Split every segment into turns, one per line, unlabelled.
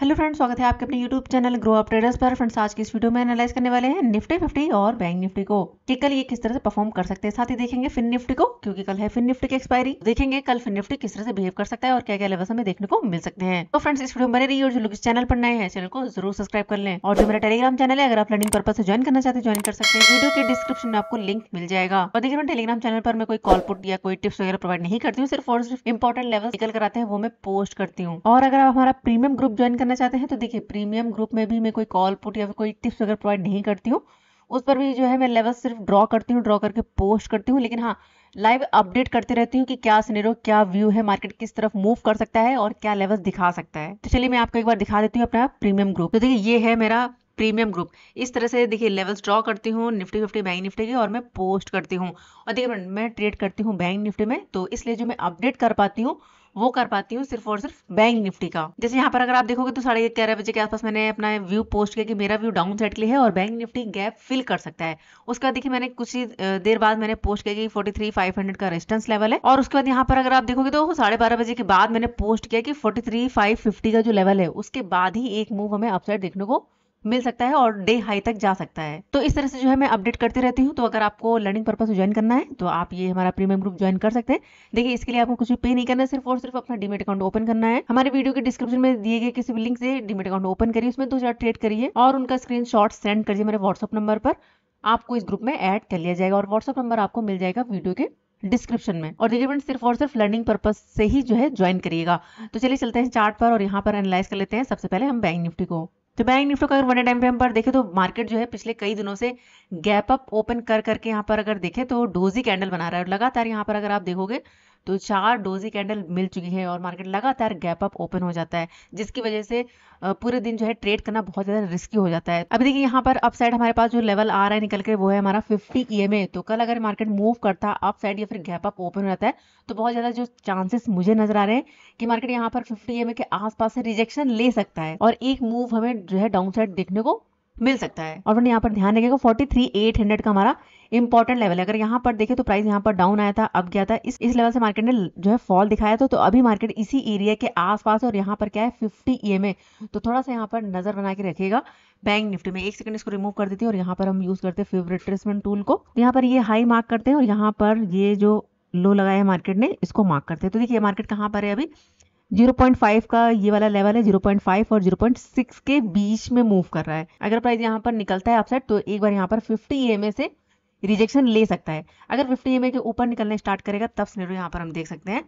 hello friends स्वागत है आपके अपने YouTube channel grow up traders पर फ्रेंड्स आज की इस वीडियो में एनालाइज करने वाले हैं निफ्टी फिफ्टी और बैंक निफ्टी को कि कल ये किस तरह से परफॉर्म कर सकते हैं साथ ही देखेंगे फिन निफ्टी को क्योंकि कल है फिन निफ्टी की एक्सपायरी देखेंगे कल फिन निफ्टी किस तरह से बिहेव कर सकता है और क्या क्या लेवल हमें देखने को मिल सकते हैं तो फ्रेंड्स इस वीडियो में बने रही और जो लोग इस चैनल पर नए हैं चैनल को जरूर सब्सक्राइब कर लें और जो मेरा टेलीग्राम चैनल है अगर आप लर्निंग पर्पज से ज्वाइन करना चाहते हैं ज्वाइन कर सकते हैं वीडियो के डिस्क्रिप्शन में आपको लिंक मिल जाएगा और देखिए टेलीग्राम चैनल पर मैं कोई कॉल पुट या कोई टिप्स वगैरह प्रोवाइड नहीं करती हूँ सिर्फ और सिर्फ इंपॉर्टेंट लेवल निकल कराते हैं वो मैं पोस्ट करती हूँ और अगर आप हमारा प्रीमियम ग्रुप ज्वाइन करना चाहते हैं तो देखिए प्रीमियम ग्रुप में भी मैं कोई कॉल पुट या कोई टिप्स वगैरह प्रोवाइड नहीं करती हूँ उस पर भी जो है मैं लेवल सिर्फ ड्रॉ करती हूँ ड्रॉ करके पोस्ट करती हूँ लेकिन हाँ लाइव अपडेट करते रहती हूँ कि क्या सिनेरो क्या व्यू है मार्केट किस तरफ मूव कर सकता है और क्या लेवल दिखा सकता है तो चलिए मैं आपको एक बार दिखा देती हूँ अपना प्रीमियम ग्रुप तो देखिए ये है मेरा प्रीमियम ग्रुप इस तरह से देखिए लेवल्स ड्रॉ करती हूँ निफ्टी फिफ्टी बैंक निफ्टी की और मैं पोस्ट करती हूँ और देखिए मैं ट्रेड करती हूँ बैंक निफ्टी में तो इसलिए जो मैं अपडेट कर पाती हूँ वो कर पाती हूँ सिर्फ और सिर्फ बैंक निफ्टी का जैसे यहाँ पर अगर आप देखोगे तो साढ़े ग्यारह बजे के आसपास मैंने अपना व्यू पोस्ट किया कि मेरा व्यू डाउन साइड के लिए है और बैंक निफ्टी गैप फिल कर सकता है उसका देखिए मैंने कुछ ही देर बाद मैंने पोस्ट किया कि फोर्टी थ्री फाइव हंड्रेड का रेजिस्टेंस लेवल है और उसके बाद यहाँ पर अगर आप देखोगे तो साढ़े बारह बजे के बाद मैंने पोस्ट किया कि फोर्टी थ्री फाइव फिफ्टी का जो लेवल है उसके बाद ही एक मूव हमें अपसाइड देखने को मिल सकता है और डे हाई तक जा सकता है तो इस तरह से जो है मैं अपडेट करती रहती हूँ तो अगर आपको लर्निंग पर्पज ज्वाइन करना है तो आप ये हमारा प्रीमियम ग्रुप ज्वाइन कर सकते हैं देखिए इसके लिए आपको कुछ भी पे नहीं करना है सिर्फ और सिर्फ अपना डीमेट अकाउंट ओपन करना है हमारे वीडियो के डिस्क्रिप्शन में दिए गए किसी भी लिंक से डिमेट अकाउंट ओपन करिए उसमें दो चार ट्रेड करिए और उनका स्क्रीन सेंड करिए मेरे व्हाट्सअप नंबर पर आपको इस ग्रुप में ऐड कर लिया जाएगा और व्हाट्सअप नंबर आपको मिल जाएगा वीडियो के डिस्क्रिप्शन में और देखिए सिर्फ और सिर्फ लर्निंग पर्पज से ही जो है ज्वाइन करिएगा तो चलिए चलते हैं चार्ट पर और यहाँ पर एनालाइज कर लेते हैं सबसे पहले हम बैंक निफ्टी को तो बैंक निफ्टी को अगर वन टाइम फ्रेम पर देखें तो मार्केट जो है पिछले कई दिनों से गैप अप ओपन कर करके यहाँ पर अगर देखें तो डोजी कैंडल बना रहा है और लगातार यहाँ पर अगर आप देखोगे तो चार डोजी कैंडल मिल चुकी है और मार्केट लगातार गैप अप ओपन हो जाता है जिसकी वजह से पूरे दिन जो है ट्रेड करना बहुत ज़्यादा रिस्की हो जाता है अभी देखिए यहाँ पर अप साइड हमारे पास जो लेवल आ रहा है निकल के वो है हमारा फिफ्टी ई एम ए तो कल अगर मार्केट मूव करता अप साइड या फिर गैप अप ओपन हो जाता है तो बहुत ज़्यादा जो चांसेस मुझे नजर आ रहे हैं कि मार्केट यहाँ पर फिफ्टी ई e के आसपास से रिजेक्शन ले सकता है और एक मूव हमें जो है डाउन साइड देखने को मिल सकता है और यहाँ पर ध्यान रखेगा फोर्टी थ्री एट हंड्रेड का हमारा इंपॉर्टेंट लेवल है अगर यहाँ पर देखें तो प्राइस यहाँ पर डाउन आया था अब गया था इस इस लेवल से मार्केट ने जो है फॉल दिखाया था तो अभी मार्केट इसी एरिया के आसपास और यहाँ पर क्या है फिफ्टी ई तो थोड़ा सा यहाँ पर नजर बना के रखेगा बैंक निफ्टी में एक सेकंड इसको रिमूव कर देती है और यहाँ पर हम यूज करते हैं फेवरेट ट्रेसमेंट टूल को तो यहाँ पर ये हाई मार्क करते हैं और यहाँ पर ये जो लो लगाया है मार्केट ने इसको मार्क करते हैं तो देखिए मार्केट कहाँ पर है अभी 0.5 का ये वाला लेवल है 0.5 और 0.6 के बीच में मूव कर रहा है अगर प्राइस यहाँ पर निकलता है अपसाइड तो एक बार यहाँ पर 50 ई से रिजेक्शन ले सकता है अगर 50 ई के ऊपर निकलने स्टार्ट करेगा तब स्नेर यहाँ पर हम देख सकते हैं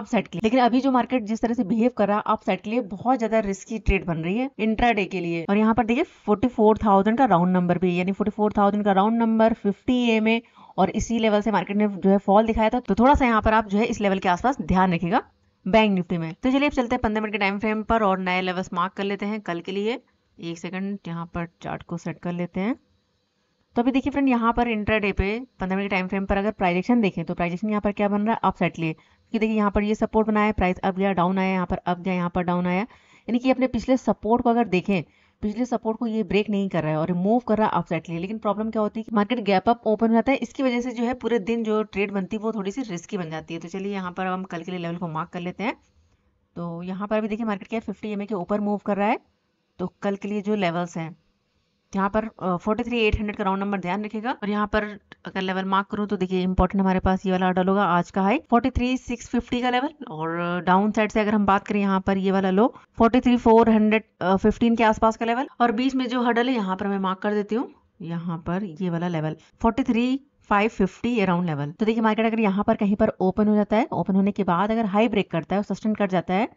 अपसाइड के लिए लेकिन अभी जो मार्केट जिस तरह से बिहेव कर रहा है अपसाइड के लिए बहुत ज्यादा रिस्की ट्रेड बन रही है इंट्राडे के लिए और यहाँ पर देखिए 44,000 का राउंड नंबर भी यानी 44,000 का राउंड नंबर 50 ए में और इसी लेवल से मार्केट ने जो है फॉल दिखाया था तो थोड़ा सा यहाँ पर आप जो है इस लेवल के आसपास ध्यान रखेगा बैंक निफ्टी में तो चलिए अब चलते हैं पंद्रह मिनट के टाइम फ्रेम पर और नए लेवल्स मार्क कर लेते हैं कल के लिए एक सेकंड यहाँ पर चार्ट को सेट कर लेते हैं तो अभी देखिए फ्रेंड यहाँ पर इंटर डे पे पंद्रह मिनट के टाइम फ्रेम पर अगर प्राइजेक्शन देखें तो प्राइजेक्शन यहाँ पर क्या बन रहा है सेट लिए क्योंकि देखिए यहाँ पर ये सपोर्ट बनाया प्राइस अब गया डाउन आया यहाँ पर अब गया यहाँ पर डाउन आया यानी कि अपने पिछले सपोर्ट को अगर देखें पिछले सपोर्ट को ये ब्रेक नहीं कर रहा है और मूव कर रहा है लिए लेकिन प्रॉब्लम क्या होती है कि मार्केट गैप अप ओपन हो जाता है इसकी वजह से जो है पूरे दिन जो ट्रेड बनती है वो थोड़ी सी रिस्की बन जाती है तो चलिए यहाँ पर हम कल के लिए लेवल को मार्क कर लेते हैं तो यहाँ पर अभी देखिए मार्केट क्या है फिफ्टी एम के ऊपर मूव कर रहा है तो कल के लिए जो लेवल्स हैं यहाँ पर फोर्टी थ्री एट हंड्रेड का राउंड नंबर ध्यान रखेगा और यहाँ पर अगर लेवल मार्क करूँ तो देखिए इंपॉर्टेंट हमारे पास ये वाला ऑर्डर होगा आज का high forty three six fifty का लेवल और डाउन साइड से अगर हम बात करें यहाँ पर ये वाला low forty three four hundred fifteen के आसपास का लेवल और बीच में जो हर्डल है यहाँ पर मैं मार्क कर देती हूँ यहाँ पर ये वाला level forty three 550 around level तो देखिए मार्केट अगर यहाँ पर कहीं पर ओपन हो जाता है ओपन होने के बाद अगर हाई ब्रेक करता है और सस्टेन कर जाता है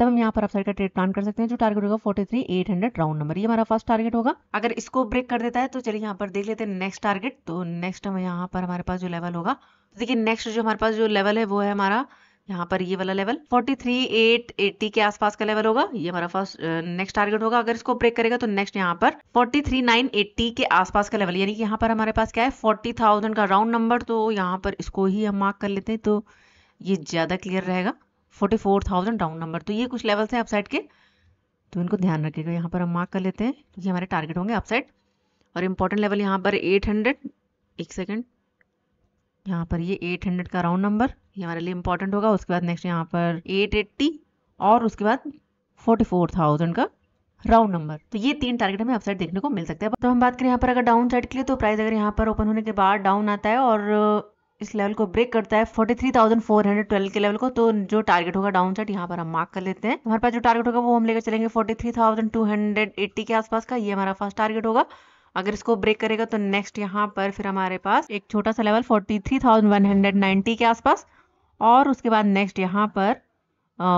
तब हम यहाँ पर अपसाइड का ट्रेड प्लान कर सकते हैं जो टारगेट होगा forty three eight hundred round number ये हमारा फर्स्ट टारगेट होगा अगर इसको ब्रेक कर देता है तो चलिए यहाँ पर देख लेते हैं नेक्स्ट टारगेट तो नेक्स्ट हम यहाँ पर हमारे पास जो लेवल होगा तो देखिए नेक्स्ट जो हमारे पास जो लेवल है वो है हमारा यहाँ पर ये वाला लेवल 43880 के आसपास का लेवल होगा ये हमारा फर्स्ट नेक्स्ट टारगेट होगा अगर इसको ब्रेक करेगा तो नेक्स्ट यहाँ पर 43980 के आसपास का लेवल यानी कि यहाँ पर हमारे पास क्या है 40,000 का राउंड नंबर तो यहाँ पर इसको ही हम मार्क कर लेते हैं तो ये ज़्यादा क्लियर रहेगा forty four thousand down number तो ये कुछ लेवल्स हैं अपसाइड के तो इनको ध्यान रखिएगा यहाँ पर हम मार्क कर लेते हैं क्योंकि हमारे टारगेट होंगे अपसाइड और इम्पोर्टेंट लेवल यहाँ पर एट हंड्रेड एक सेकेंड यहाँ पर ये एट हंड्रेड का राउंड नंबर ये हमारे लिए इम्पोर्टेंट होगा उसके बाद नेक्स्ट यहाँ पर एट एट्टी और उसके बाद फोर्टी फोर थाउजेंड का राउंड नंबर तो ये तीन टारगेट हमें अपसाइड देखने को मिल सकता है तो हम बात करें यहाँ पर अगर डाउन साइड के लिए तो प्राइस अगर यहाँ पर ओपन होने के बाद डाउन आता है और इस लेवल को ब्रेक करता है 43,412 के लेवल को तो जो टारगेट होगा डाउन साइड यहाँ पर हम मार्क कर लेते हैं हमारे पास जो टारगेट होगा वो हम लेकर चलेंगे 43,280 के आसपास का ये हमारा फर्स्ट टारगेट होगा अगर इसको ब्रेक करेगा तो नेक्स्ट यहाँ पर फिर हमारे पास एक छोटा सा लेवल 43,190 के आसपास और उसके बाद नेक्स्ट यहाँ पर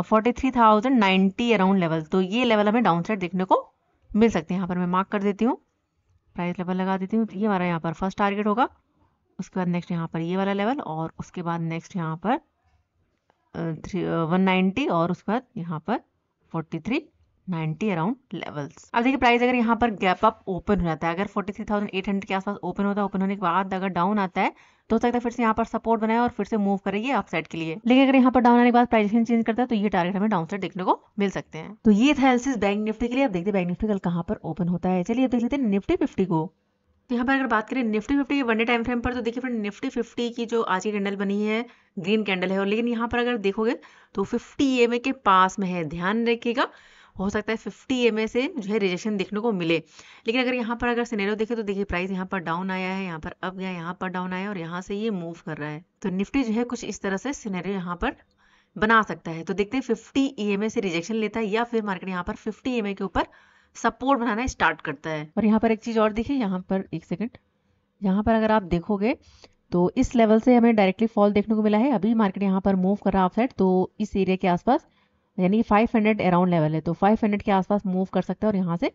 forty three thousand ninety around level तो ये लेवल हमें डाउन साइड देखने को मिल सकते हैं यहाँ पर मैं मार्क कर देती हूँ प्राइस लेवल लगा देती हूँ ये हमारा यहाँ पर फर्स्ट टारगेट होगा उसके बाद नेक्स्ट यहाँ पर ये वाला लेवल और उसके बाद नेक्स्ट यहाँ पर थ्री वन नाइन्टी और उसके बाद यहाँ पर forty three ninety around levels अब देखिए प्राइस अगर यहाँ पर गैप अप ओपन हो जाता है अगर forty three thousand eight hundred के आसपास ओपन होता है ओपन होने के बाद अगर डाउन आता है तो सकता है फिर से यहाँ पर सपोर्ट बनाए और फिर से मूव करेगी अपसाइड के लिए लेकिन अगर यहाँ पर डाउन आने के बाद प्राइस चेंज करता है तो ये टारगेट हमें डाउन साइड देखने को मिल सकते हैं तो ये था एलसीस बैंक निफ्टी के लिए अब देखते हैं बैंक निफ्टी कल कहाँ पर ओपन होता है चलिए देख लेते हैं निफ्टी फिफ्टी को तो यहाँ पर अगर बात करें निफ्टी फिफ्टी के वनडे टाइम फ्रेम पर तो देखिए फ्रेंड निफ्टी फिफ्टी की जो आज की कैंडल बनी है ग्रीन कैंडल है और लेकिन यहाँ पर अगर देखोगे तो फिफ्टी एम के पास में है ध्यान रखिएगा हो सकता है फिफ्टी एम से जो है रिजेक्शन देखने को मिले लेकिन अगर यहाँ पर अगर सिनेरियो देखे तो देखिए प्राइस यहाँ पर डाउन आया है यहाँ पर अप गया यहाँ पर डाउन आया और यहाँ से ये मूव कर रहा है तो निफ्टी जो है कुछ इस तरह से सिनेरियो यहाँ पर बना सकता है तो देखते हैं फिफ्टी ई से रिजेक्शन लेता है या फिर मार्केट यहाँ पर फिफ्टी ई के ऊपर सपोर्ट बनाना स्टार्ट करता है और यहाँ पर एक चीज़ और देखिए यहाँ पर एक सेकेंड यहाँ पर अगर आप देखोगे तो इस लेवल से हमें डायरेक्टली फॉल देखने को मिला है अभी मार्केट यहाँ पर मूव कर रहा है ऑफ साइड तो इस एरिया के आसपास यानी 500 अराउंड लेवल है तो 500 के आसपास मूव कर सकता है और यहाँ से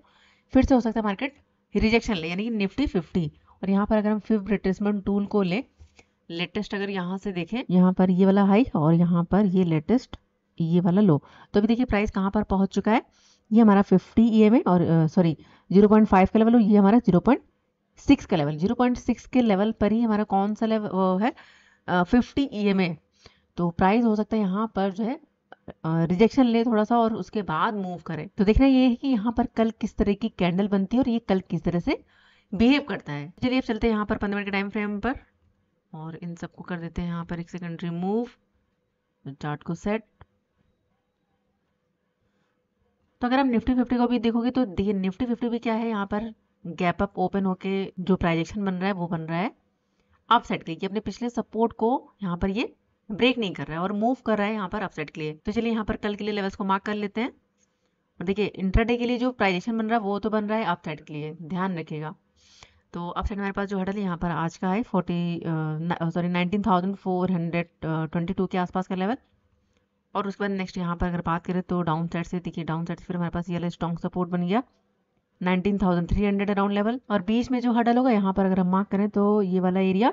फिर से हो सकता है मार्केट रिजेक्शन ले यानी कि निफ्टी 50 और यहाँ पर अगर हम फिफ्थ रिट्रेसमेंट टूल को ले लेटेस्ट अगर यहाँ से देखें यहाँ पर ये वाला हाई और यहाँ पर ये लेटेस्ट ये वाला लो तो अभी देखिए प्राइस कहाँ पर पहुँच चुका है ये हमारा 50 ई है और सॉरी uh, 0.5 का लेवल और ये हमारा 0.6 का लेवल 0.6 के लेवल पर ही हमारा कौन सा लेवल वो है फिफ्टी ई एम तो प्राइस हो सकता है यहाँ पर जो है रिजेक्शन ले थोड़ा सा और उसके बाद मूव करें तो देखना ये है कि यहाँ पर कल किस तरह की कैंडल बनती है और ये कल किस तरह से बिहेव करता है चलिए अब चलते हैं यहाँ पर पंद्रह मिनट के टाइम फ्रेम पर और इन सबको कर देते हैं यहाँ पर एक सेकंड रिमूव चार्ट को सेट तो अगर हम निफ्टी फिफ्टी को भी देखोगे तो निफ्टी फिफ्टी भी क्या है यहाँ पर गैप अप ओपन होके जो प्राइजेक्शन बन रहा है वो बन रहा है अपसाइड के लिए कि अपने पिछले सपोर्ट को यहाँ पर ये ब्रेक नहीं कर रहा है और मूव कर रहा है यहाँ पर अपसाइड के लिए तो चलिए यहाँ पर कल के लिए लेवल्स को मार्क कर लेते हैं और देखिए इंटरडे के लिए जो प्राइजेक्शन बन रहा है वो तो बन रहा है अपसाइड के लिए ध्यान रखिएगा तो अपसाइड हमारे पास जो हडल यहाँ पर आज का है forty sorry nineteen thousand four hundred twenty two के आसपास का लेवल और उसके बाद नेक्स्ट यहाँ पर अगर बात करें तो डाउन साइड से देखिए डाउन साइड से फिर हमारे पास ये स्ट्रॉन्ग सपोर्ट बन गया 19,300 अराउंड लेवल और बीच में जो हडल होगा यहाँ पर अगर हम मार्क करें तो ये वाला एरिया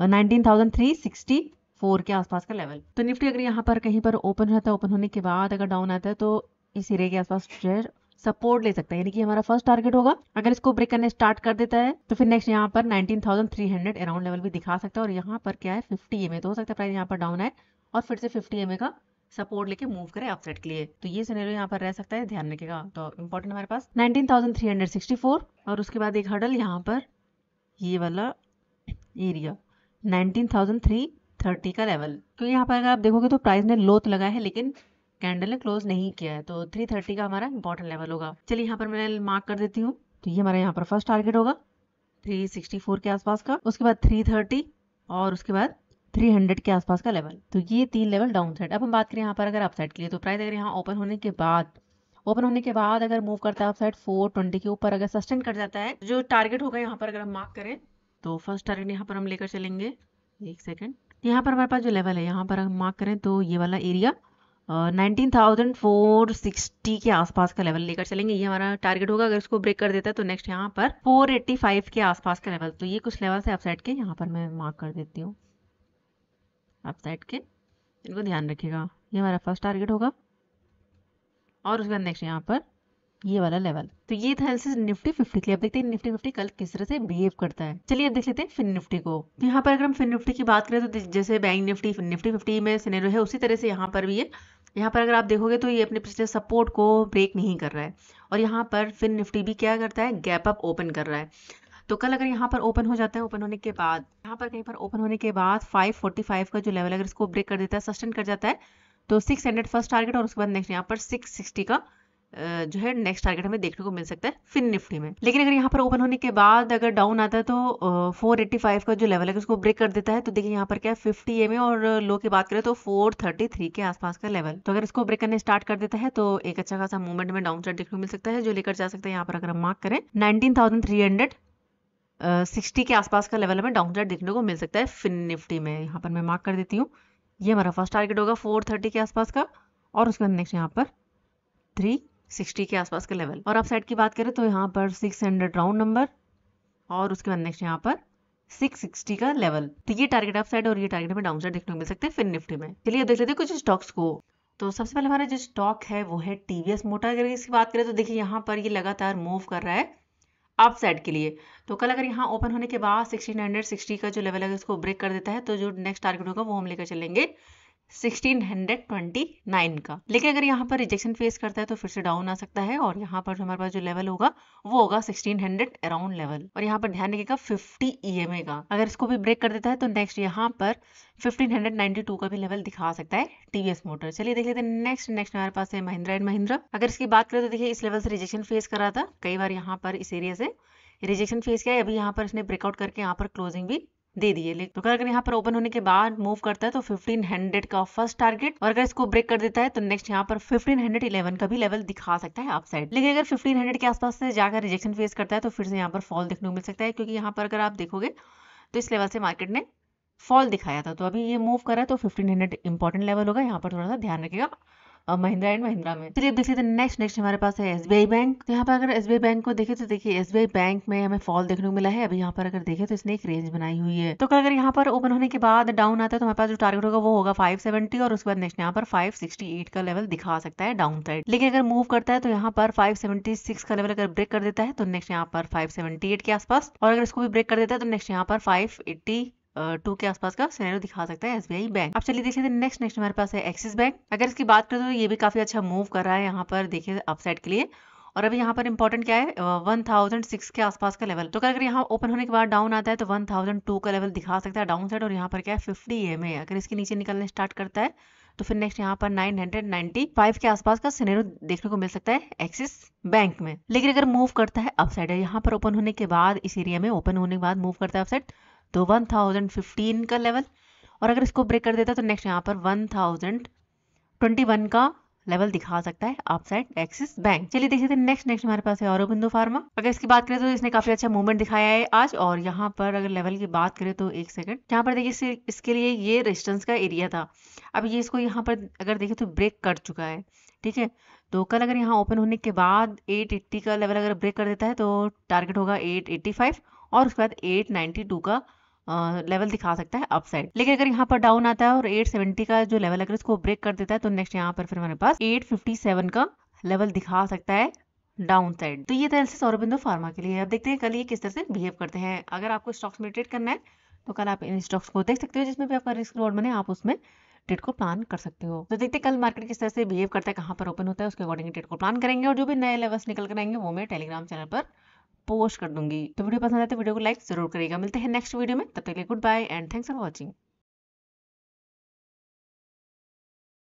19,364 के आसपास का लेवल तो निफ्टी अगर यहाँ पर कहीं पर ओपन रहता है ओपन होने के बाद अगर डाउन आता है तो इस एरिया के आसपास शेयर सपोर्ट ले सकता है यानी कि हमारा फर्स्ट टारगेट होगा अगर इसको ब्रेक करने स्टार्ट कर देता है तो फिर नेक्स्ट यहाँ पर 19,300 अराउंड लेवल भी दिखा सकता है और यहाँ पर क्या है 50 एम तो हो सकता है प्राइस यहाँ पर डाउन है और फिर से 50 एम का सपोर्ट लेके मूव करे अपसेट के लिए तो ये सिनेरियो यहाँ पर रह सकता है ध्यान रखेगा तो इम्पोर्टेंट हमारे पास 19,364 और उसके बाद एक हडल यहाँ पर ये वाला एरिया 19,330 का लेवल तो यहाँ पर अगर आप देखोगे तो प्राइस ने लोथ तो लगा है लेकिन कैंडल ने क्लोज नहीं किया है तो 330 का हमारा इम्पोर्टेंट लेवल होगा चलिए यहाँ पर मैं मार्क कर देती हूँ तो ये हमारा यहाँ पर फर्स्ट टारगेट होगा 364 के आसपास का उसके बाद 330 और उसके बाद 300 के आसपास का लेवल तो ये तीन लेवल डाउन साइड अब हम बात करें यहाँ पर अगर अपसाइड के लिए तो प्राइस अगर यहाँ ओपन होने के बाद ओपन होने के बाद अगर मूव करता है अपसाइड 420 के ऊपर अगर सस्टेन कर जाता है जो टारगेट होगा यहाँ पर अगर हम मार्क करें तो फर्स्ट टारगेट यहाँ पर हम लेकर चलेंगे एक सेकेंड यहाँ पर हमारे पास जो लेवल है यहाँ पर हम मार्क करें तो ये वाला एरिया नाइनटीन थाउजेंड के आसपास का लेवल लेकर चलेंगे ये हमारा टारगेट होगा अगर इसको ब्रेक कर देता है तो नेक्स्ट यहाँ पर फोर के आसपास का लेवल तो ये कुछ लेवल है अपसाइड के यहाँ पर मैं मार्क कर देती हूँ आप साइड के इनको ध्यान रखिएगा ये हमारा फर्स्ट टारगेट होगा और उसके बाद नेक्स्ट यहाँ पर ये वाला लेवल तो ये था एनालिसिस निफ्टी फिफ्टी के लिए अब देखते हैं निफ्टी फिफ्टी कल किस तरह से बिहेव करता है चलिए अब देख लेते हैं फिन निफ्टी को तो यहाँ पर अगर हम फिन निफ्टी की बात करें तो जैसे बैंक निफ्टी निफ्टी फिफ्टी में सिनेरो है उसी तरह से यहाँ पर भी है यहाँ पर अगर आप देखोगे तो ये अपने पिछले सपोर्ट को ब्रेक नहीं कर रहा है और यहाँ पर फिन निफ्टी भी क्या करता है गैप अप ओपन कर रहा है तो कल अगर यहाँ पर ओपन हो जाता है ओपन होने के बाद यहाँ पर कहीं पर ओपन होने के बाद 545 का जो लेवल अगर इसको ब्रेक कर देता है सस्टेन कर जाता है तो 600 फर्स्ट टारगेट और उसके बाद नेक्स्ट यहाँ पर 660 का जो है नेक्स्ट टारगेट हमें देखने को मिल सकता है फिन निफ्टी में लेकिन अगर यहाँ पर ओपन होने के बाद अगर डाउन आता है तो फोर एट्टी फाइव का जो लेवल अगर उसको ब्रेक कर देता है तो देखिए यहाँ पर क्या फिफ्टी फिफ्टी एम और लो की बात करें तो फोर थर्टी थ्री के आसपास का लेवल तो अगर इसको ब्रेक करने स्टार्ट कर देता है तो एक अच्छा खासा मूवमेंट में डाउन चार्ट देखने को मिल सकता है जो लेकर जा सकते हैं यहाँ पर अगर हम मार्क करें nineteen thousand three hundred sixty के आसपास का लेवल हमें डाउन देखने को मिल सकता है फिन निफ्टी में यहाँ पर मैं मार्क कर देती हूँ ये हमारा फर्स्ट टारगेट होगा फोर थर्टी के आसपास का और उसके बाद नेक्स्ट यहाँ पर थ्री सिक्सटी के आसपास का लेवल और आप साइड की बात करें तो यहाँ पर सिक्स हंड्रेड राउंड नंबर और उसके बाद नेक्स्ट यहाँ पर सिक्स सिक्सटी का लेवल तो ये टारगेट आप साइड और ये टारगेट हमें डाउनसाइड देखने को मिल सकते हैं फिन निफ्टी में चलिए देख लेते हैं कुछ स्टॉक्स को तो सबसे पहले हमारा जो स्टॉक है वो है टीवीएस मोटा अगर इसकी बात करें तो देखिए यहाँ पर ये लगातार मूव कर रहा है अप साइड के लिए तो कल अगर यहाँ ओपन होने के बाद सिक्सटीन हंड्रेड सिक्सटी का जो लेवल है उसको ब्रेक कर देता है तो जो नेक्स्ट टारगेट होगा वो हम लेकर चलेंगे 1629 का लेकिन अगर यहाँ पर रिजेक्शन फेस करता है तो फिर से डाउन आ सकता है और यहाँ पर हमारे पास जो लेवल होगा वो होगा 1600 अराउंड लेवल और यहाँ पर ध्यान रखिएगा 50 ईएमए e का अगर इसको भी ब्रेक कर देता है तो नेक्स्ट यहाँ पर 1592 का भी लेवल दिखा सकता है टीवीएस मोटर चलिए देख लेते हैं नेक्स्ट नेक्स्ट हमारे पास है महिंद्रा एंड महिंद्रा अगर इसकी बात करें तो देखिए इस लेवल से रिजेक्शन फेस करा था कई बार यहाँ पर इस एरिया से रिजेक्शन फेस किया है अभी यहाँ पर इसने ब्रेकआउट करके यहाँ पर क्लोजिंग भी दे दिए तो अगर अगर यहाँ पर ओपन होने के बाद मूव करता है तो 1500 का फर्स्ट टारगेट और अगर इसको ब्रेक कर देता है तो नेक्स्ट यहाँ पर 1511 का भी लेवल दिखा सकता है अपसाइड लेकिन अगर 1500 के आसपास से जाकर रिजेक्शन फेस करता है तो फिर से यहाँ पर फॉल देखने को मिल सकता है क्योंकि यहाँ पर अगर आप देखोगे तो इस लेवल से मार्केट ने फॉल दिखाया था तो अभी ये मूव करा तो हंड्रेड इंपॉर्टेंट लेवल होगा यहाँ पर थोड़ा सा ध्यान रखेगा महिंद्रा एंड महिंद्रा में चलिए देखिए तो नेक्स्ट नेक्स्ट हमारे पास है एस बैंक तो यहाँ पर अगर एस बैंक को देखे तो देखिए एस बैंक में हमें फॉल देखने को मिला है अभी यहाँ पर अगर देखे तो इसने एक रेंज बनाई हुई है तो कल अगर यहाँ पर ओपन होने के बाद डाउन आता है तो हमारे पास जो टारगेट होगा वो होगा फाइव सेवेंटी और उसके बाद नेक्स्ट यहाँ पर फाइव सिक्सटी एट का लेवल दिखा सकता है डाउन साइड लेकिन अगर मूव करता है तो यहाँ पर फाइव सेवेंटी सिक्स का लेवल अगर ब्रेक कर देता है तो नेक्स्ट यहाँ पर फाइव सेवेंटी एट के आसपास और अगर इसको भी ब्रेक कर देता है तो नेक्स्ट यहाँ पर फाइव एट्टी टू के आसपास का सिनेरियो दिखा सकता है एसबीआई बैंक अब चलिए देखिए नेक्स्ट नेक्स्ट हमारे पास है एक्सिस बैंक अगर इसकी बात करें तो ये भी काफी अच्छा मूव कर रहा है यहाँ पर देखिए अपसाइड के लिए और अभी यहाँ पर इंपॉर्टेंट क्या है वन थाउजेंड सिक्स के आसपास का लेवल तो अगर यहाँ ओपन होने के बाद डाउन आता है तो वन थाउजेंड टू का लेवल दिखा सकता है डाउन साइड और यहाँ पर क्या है फिफ्टी एम ए अगर इसके नीचे निकलने स्टार्ट करता है तो फिर नेक्स्ट यहाँ पर नाइन हंड्रेड फाइव के आसपास का सिनेरियो देखने को मिल सकता है एक्सिस बैंक में लेकिन अगर मूव करता है अपसाइड है यहाँ पर ओपन होने के बाद इस एरिया में ओपन होने के बाद मूव करता है अपसाइड तो 1015 का लेवल और अगर इसको ब्रेक कर देता तो नेक्स्ट यहाँ पर 1021 का लेवल दिखा सकता है अपसाइड एक्सिस बैंक चलिए देख सकते हैं नेक्स्ट नेक्स्ट हमारे पास है और बिंदु फार्मा अगर इसकी बात करें तो इसने काफी अच्छा मूवमेंट दिखाया है आज और यहाँ पर अगर लेवल की बात करें तो एक सेकंड यहाँ पर देखिए इसके लिए ये रेजिस्टेंस का एरिया था अब ये इसको यहाँ पर अगर देखे तो ब्रेक कर चुका है ठीक है तो कल अगर यहाँ ओपन होने के बाद एट का लेवल अगर ब्रेक कर देता है तो टारगेट होगा एट और उसके बाद एट का लेवल दिखा सकता है अपसाइड लेकिन अगर यहाँ पर डाउन आता है और 870 का जो लेवल अगर इसको ब्रेक कर देता है तो नेक्स्ट यहाँ पर फिर हमारे पास 857 का लेवल दिखा सकता है डाउन साइड तो ये था सौरबिंदु सौरबिंदो फार्मा के लिए अब देखते हैं कल ये किस तरह से बिहेव करते हैं अगर आपको स्टॉक्स में ट्रेड करना है तो कल आप इन स्टॉक्स को देख सकते हो जिसमें भी आपका रिस्क रोड बने आप उसमें ट्रेड को प्लान कर सकते हो तो देखते हैं कल मार्केट किस तरह से बिहेव करता है कहाँ पर ओपन होता है उसके अकॉर्डिंग ट्रेड को प्लान करेंगे और जो भी नए लेवल्स निकल कर आएंगे वो मैं टेलीग्राम चैनल पर पोस्ट कर दूंगी तो वीडियो पसंद आए तो वीडियो को लाइक जरूर करेगा मिलते हैं नेक्स्ट वीडियो में तब तक good bye and thanks for watching